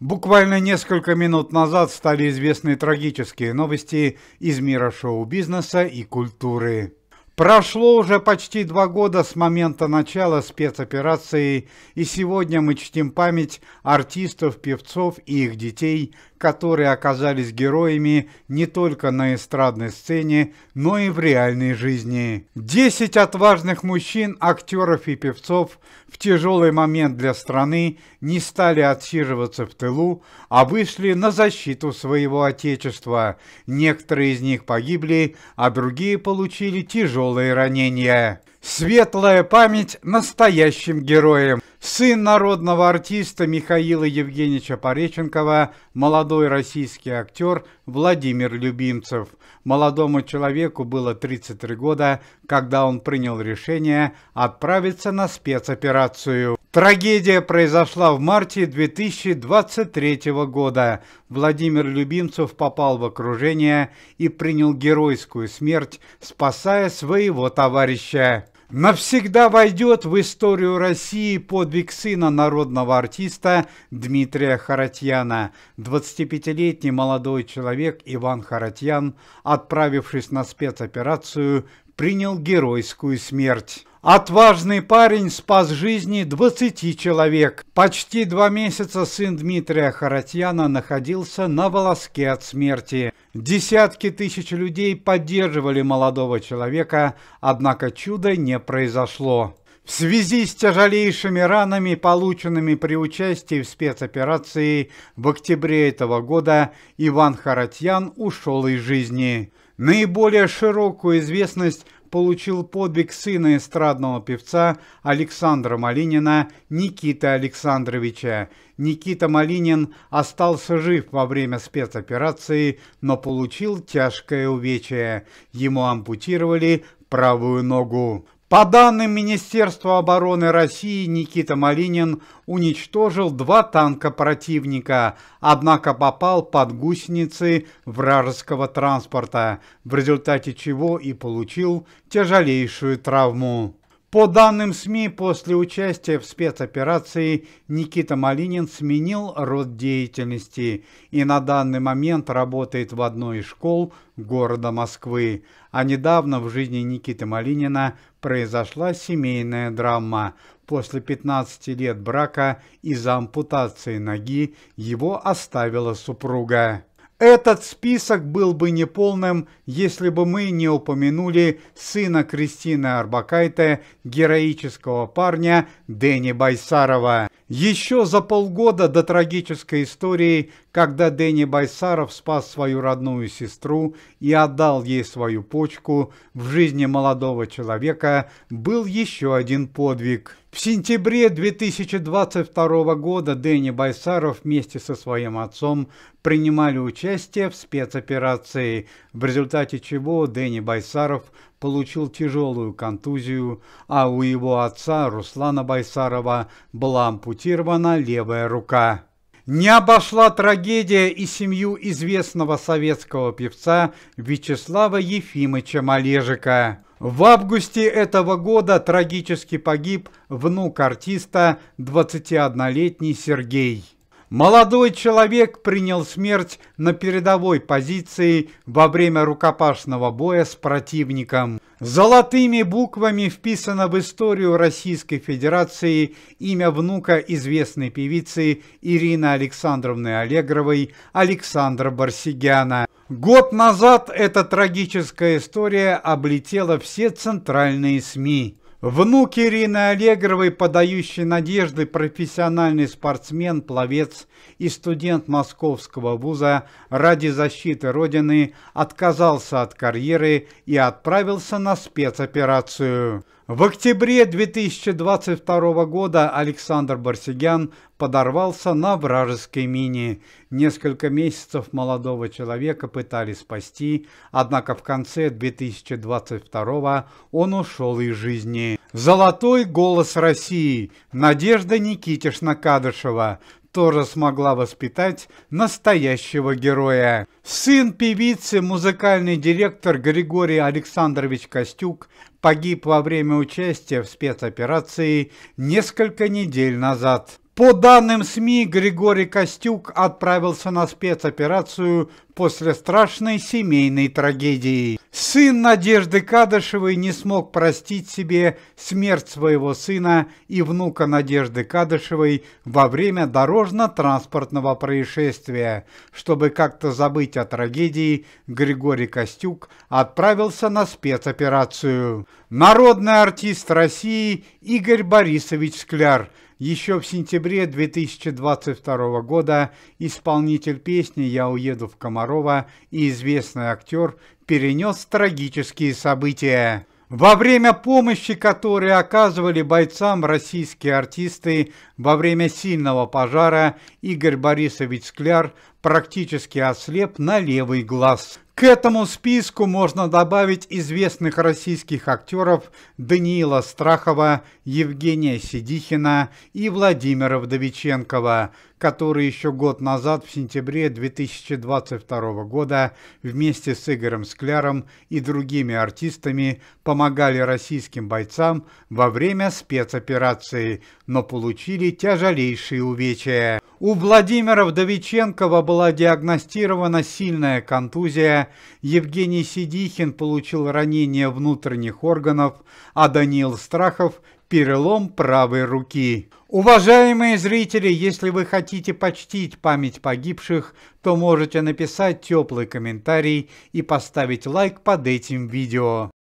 Буквально несколько минут назад стали известны трагические новости из мира шоу-бизнеса и культуры. Прошло уже почти два года с момента начала спецоперации, и сегодня мы чтим память артистов, певцов и их детей, которые оказались героями не только на эстрадной сцене, но и в реальной жизни. Десять отважных мужчин, актеров и певцов в тяжелый момент для страны не стали отсиживаться в тылу, а вышли на защиту своего отечества. Некоторые из них погибли, а другие получили тяжелые тяжелые ранения. Светлая память настоящим героям. Сын народного артиста Михаила Евгеньевича Пореченкова, молодой российский актер Владимир Любимцев. Молодому человеку было 33 года, когда он принял решение отправиться на спецоперацию. Трагедия произошла в марте 2023 года. Владимир Любимцев попал в окружение и принял геройскую смерть, спасая своего товарища навсегда войдет в историю России подвиг сына народного артиста Дмитрия Харатьяна. 25-летний молодой человек Иван Харатьян, отправившись на спецоперацию, принял геройскую смерть. Отважный парень спас жизни 20 человек. Почти два месяца сын Дмитрия Харатьяна находился на волоске от смерти. Десятки тысяч людей поддерживали молодого человека, однако чуда не произошло. В связи с тяжелейшими ранами, полученными при участии в спецоперации в октябре этого года, Иван Харатьян ушел из жизни. Наиболее широкую известность получил подвиг сына эстрадного певца Александра Малинина Никита Александровича. Никита Малинин остался жив во время спецоперации, но получил тяжкое увечье. Ему ампутировали правую ногу. По данным Министерства обороны России, Никита Малинин уничтожил два танка противника, однако попал под гусеницы вражеского транспорта, в результате чего и получил тяжелейшую травму. По данным СМИ, после участия в спецоперации Никита Малинин сменил род деятельности и на данный момент работает в одной из школ города Москвы. А недавно в жизни Никиты Малинина произошла семейная драма. После 15 лет брака из-за ампутации ноги его оставила супруга. Этот список был бы неполным, если бы мы не упомянули сына Кристины Арбакайте, героического парня Дэнни Байсарова. Еще за полгода до трагической истории, когда Дэнни Байсаров спас свою родную сестру и отдал ей свою почку, в жизни молодого человека был еще один подвиг. В сентябре 2022 года Дэнни Байсаров вместе со своим отцом принимали участие в спецоперации, в результате чего Дэнни Байсаров – получил тяжелую контузию, а у его отца Руслана Байсарова была ампутирована левая рука. Не обошла трагедия и семью известного советского певца Вячеслава Ефимыча Малежика. В августе этого года трагически погиб внук артиста 21-летний Сергей. Молодой человек принял смерть на передовой позиции во время рукопашного боя с противником. Золотыми буквами вписано в историю Российской Федерации имя внука известной певицы Ирины Александровны Аллегровой Александра Барсигяна. Год назад эта трагическая история облетела все центральные СМИ. Внук Ирины Аллегровой, подающий надежды, профессиональный спортсмен, пловец и студент Московского вуза ради защиты Родины отказался от карьеры и отправился на спецоперацию. В октябре 2022 года Александр Барсигян подорвался на вражеской мине. Несколько месяцев молодого человека пытались спасти, однако в конце 2022 он ушел из жизни. «Золотой голос России» Надежда Никитишна-Кадышева тоже смогла воспитать настоящего героя. Сын певицы, музыкальный директор Григорий Александрович Костюк погиб во время участия в спецоперации несколько недель назад. По данным СМИ, Григорий Костюк отправился на спецоперацию после страшной семейной трагедии. Сын Надежды Кадышевой не смог простить себе смерть своего сына и внука Надежды Кадышевой во время дорожно-транспортного происшествия. Чтобы как-то забыть о трагедии, Григорий Костюк отправился на спецоперацию. Народный артист России Игорь Борисович Скляр – еще в сентябре 2022 года исполнитель песни «Я уеду в Комарова» и известный актер перенес трагические события. Во время помощи, которые оказывали бойцам российские артисты во время сильного пожара, Игорь Борисович Скляр практически ослеп на левый глаз. К этому списку можно добавить известных российских актеров Даниила Страхова, Евгения Сидихина и Владимира Вдовиченкова, которые еще год назад, в сентябре 2022 года, вместе с Игорем Скляром и другими артистами помогали российским бойцам во время спецоперации, но получили тяжелейшие увечья. У Владимира Вдовиченкова была диагностирована сильная контузия, Евгений Сидихин получил ранение внутренних органов, а Даниил Страхов – перелом правой руки. Уважаемые зрители, если вы хотите почтить память погибших, то можете написать теплый комментарий и поставить лайк под этим видео.